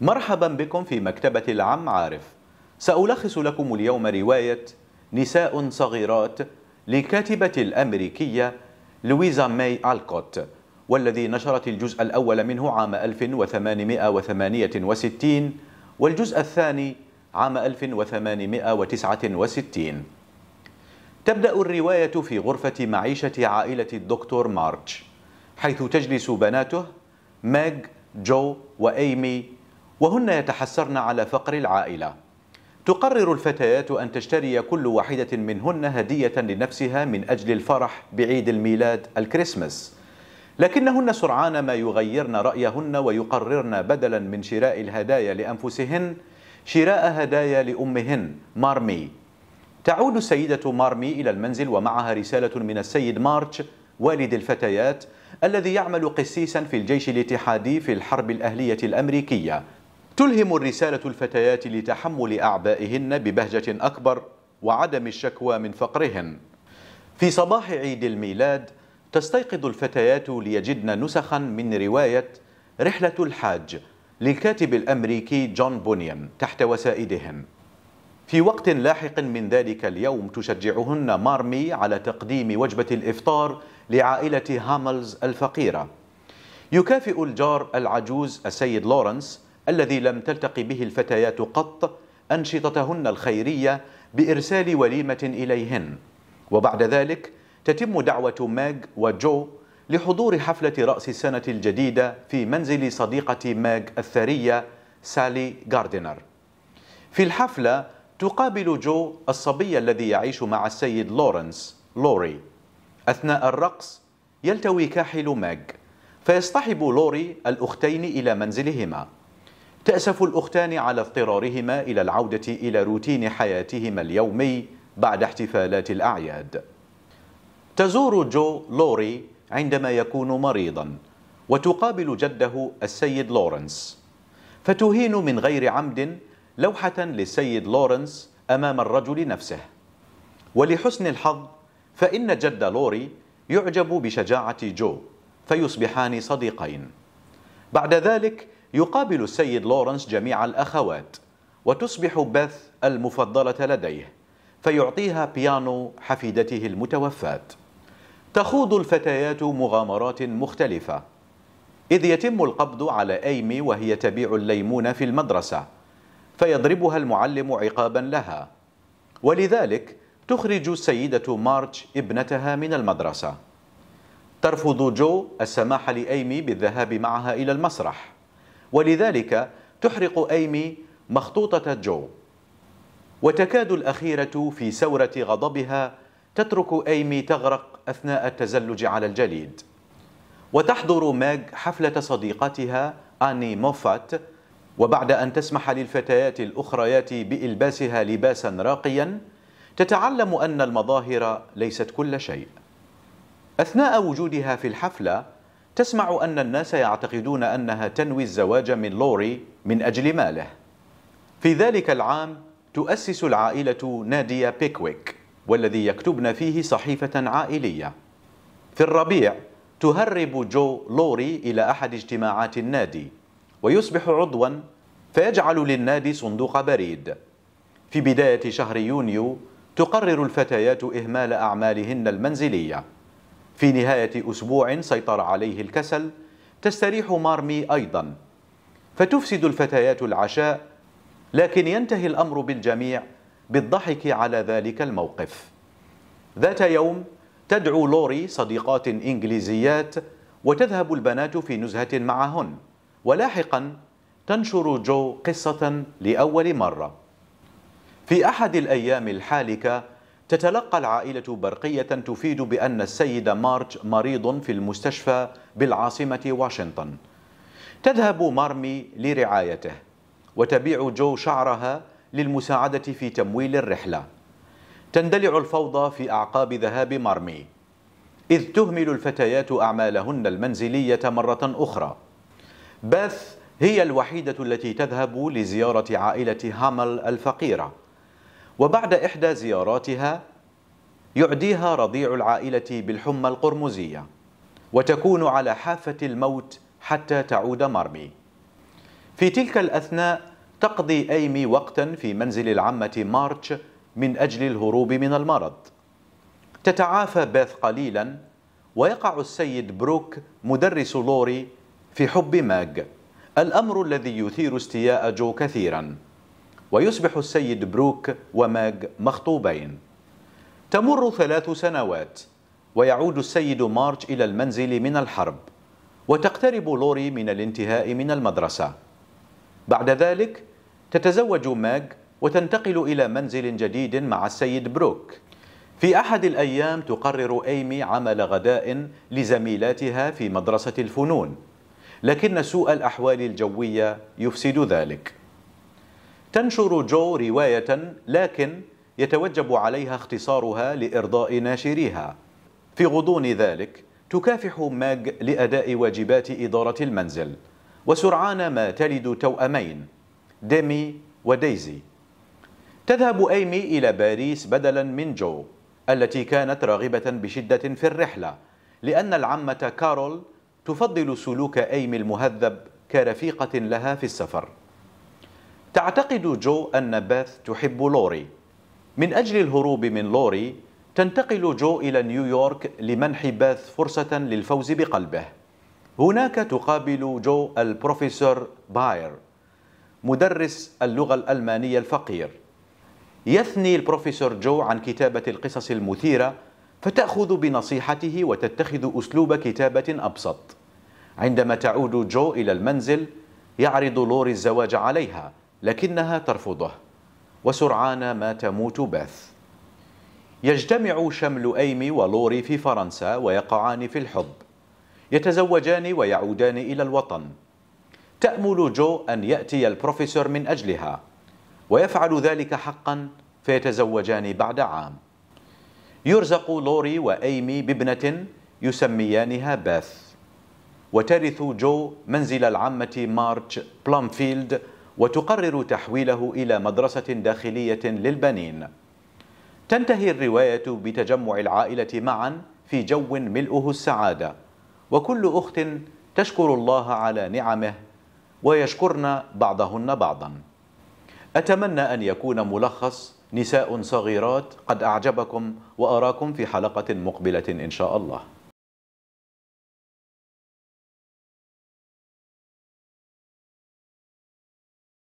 مرحبا بكم في مكتبة العم عارف سألخص لكم اليوم رواية نساء صغيرات للكاتبة الأمريكية لويزا ماي ألكوت والذي نشرت الجزء الأول منه عام 1868 والجزء الثاني عام 1869 تبدأ الرواية في غرفة معيشة عائلة الدكتور مارتش حيث تجلس بناته ماج جو وإيمي وهن يتحسرن على فقر العائلة تقرر الفتيات أن تشتري كل واحدة منهن هدية لنفسها من أجل الفرح بعيد الميلاد الكريسماس لكنهن سرعان ما يغيرن رأيهن ويقررن بدلا من شراء الهدايا لأنفسهن شراء هدايا لأمهن مارمي تعود السيدة مارمي إلى المنزل ومعها رسالة من السيد مارتش والد الفتيات الذي يعمل قسيسا في الجيش الاتحادي في الحرب الأهلية الأمريكية تلهم الرسالة الفتيات لتحمل أعبائهن ببهجة أكبر وعدم الشكوى من فقرهن في صباح عيد الميلاد تستيقظ الفتيات ليجدن نسخا من رواية رحلة الحاج للكاتب الأمريكي جون بونيان تحت وسائدهن في وقت لاحق من ذلك اليوم تشجعهن مارمي على تقديم وجبة الإفطار لعائلة هاملز الفقيرة يكافئ الجار العجوز السيد لورنس الذي لم تلتقي به الفتيات قط أنشطتهن الخيرية بإرسال وليمة إليهن وبعد ذلك تتم دعوة ماغ وجو لحضور حفلة رأس السنة الجديدة في منزل صديقة ماغ الثرية سالي غاردينر في الحفلة تقابل جو الصبي الذي يعيش مع السيد لورنس لوري أثناء الرقص يلتوي كاحل ماغ فيصطحب لوري الأختين إلى منزلهما تأسف الأختان على اضطرارهما إلى العودة إلى روتين حياتهما اليومي بعد احتفالات الأعياد تزور جو لوري عندما يكون مريضا وتقابل جده السيد لورنس فتهين من غير عمد لوحة للسيد لورنس أمام الرجل نفسه ولحسن الحظ فإن جد لوري يعجب بشجاعة جو فيصبحان صديقين بعد ذلك يقابل السيد لورنس جميع الأخوات وتصبح بث المفضلة لديه فيعطيها بيانو حفيدته المتوفاة تخوض الفتيات مغامرات مختلفة إذ يتم القبض على أيمي وهي تبيع الليمون في المدرسة فيضربها المعلم عقابا لها ولذلك تخرج السيدة مارتش ابنتها من المدرسة ترفض جو السماح لأيمي بالذهاب معها إلى المسرح ولذلك تحرق أيمي مخطوطة جو وتكاد الأخيرة في سورة غضبها تترك أيمي تغرق أثناء التزلج على الجليد وتحضر ماغ حفلة صديقتها آني موفات وبعد أن تسمح للفتيات الأخريات بإلباسها لباسا راقيا تتعلم أن المظاهر ليست كل شيء أثناء وجودها في الحفلة تسمع أن الناس يعتقدون أنها تنوي الزواج من لوري من أجل ماله في ذلك العام تؤسس العائلة نادية بيكويك والذي يكتبن فيه صحيفة عائلية في الربيع تهرب جو لوري إلى أحد اجتماعات النادي ويصبح عضوا فيجعل للنادي صندوق بريد في بداية شهر يونيو تقرر الفتيات إهمال أعمالهن المنزلية في نهاية أسبوع سيطر عليه الكسل تستريح مارمي أيضا فتفسد الفتيات العشاء لكن ينتهي الأمر بالجميع بالضحك على ذلك الموقف ذات يوم تدعو لوري صديقات إنجليزيات وتذهب البنات في نزهة معهن ولاحقا تنشر جو قصة لأول مرة في أحد الأيام الحالكة تتلقى العائلة برقية تفيد بأن السيدة مارج مريض في المستشفى بالعاصمة واشنطن تذهب مارمي لرعايته وتبيع جو شعرها للمساعدة في تمويل الرحلة تندلع الفوضى في أعقاب ذهاب مارمي إذ تهمل الفتيات أعمالهن المنزلية مرة أخرى باث هي الوحيدة التي تذهب لزيارة عائلة هامل الفقيرة وبعد إحدى زياراتها يعديها رضيع العائلة بالحمى القرمزية وتكون على حافة الموت حتى تعود مرمي في تلك الأثناء تقضي أيمي وقتا في منزل العمة مارتش من أجل الهروب من المرض تتعافى بيث قليلا ويقع السيد بروك مدرس لوري في حب ماج الأمر الذي يثير استياء جو كثيراً ويصبح السيد بروك وماج مخطوبين تمر ثلاث سنوات ويعود السيد مارج إلى المنزل من الحرب وتقترب لوري من الانتهاء من المدرسة بعد ذلك تتزوج ماج وتنتقل إلى منزل جديد مع السيد بروك في أحد الأيام تقرر أيمي عمل غداء لزميلاتها في مدرسة الفنون لكن سوء الأحوال الجوية يفسد ذلك تنشر جو رواية لكن يتوجب عليها اختصارها لإرضاء ناشريها في غضون ذلك تكافح ماج لأداء واجبات إدارة المنزل وسرعان ما تلد توأمين ديمي وديزي تذهب أيمي إلى باريس بدلا من جو التي كانت راغبة بشدة في الرحلة لأن العمة كارول تفضل سلوك أيمي المهذب كرفيقة لها في السفر تعتقد جو أن بث تحب لوري من أجل الهروب من لوري تنتقل جو إلى نيويورك لمنح بث فرصة للفوز بقلبه هناك تقابل جو البروفيسور باير مدرس اللغة الألمانية الفقير يثني البروفيسور جو عن كتابة القصص المثيرة فتأخذ بنصيحته وتتخذ أسلوب كتابة أبسط عندما تعود جو إلى المنزل يعرض لوري الزواج عليها لكنها ترفضه وسرعان ما تموت باث يجتمع شمل أيمي ولوري في فرنسا ويقعان في الحب يتزوجان ويعودان إلى الوطن تأمل جو أن يأتي البروفيسور من أجلها ويفعل ذلك حقا فيتزوجان بعد عام يرزق لوري وأيمي بابنة يسميانها باث وترث جو منزل العمة مارج بلومفيلد وتقرر تحويله إلى مدرسة داخلية للبنين تنتهي الرواية بتجمع العائلة معا في جو ملؤه السعادة وكل أخت تشكر الله على نعمه ويشكرن بعضهن بعضا أتمنى أن يكون ملخص نساء صغيرات قد أعجبكم وأراكم في حلقة مقبلة إن شاء الله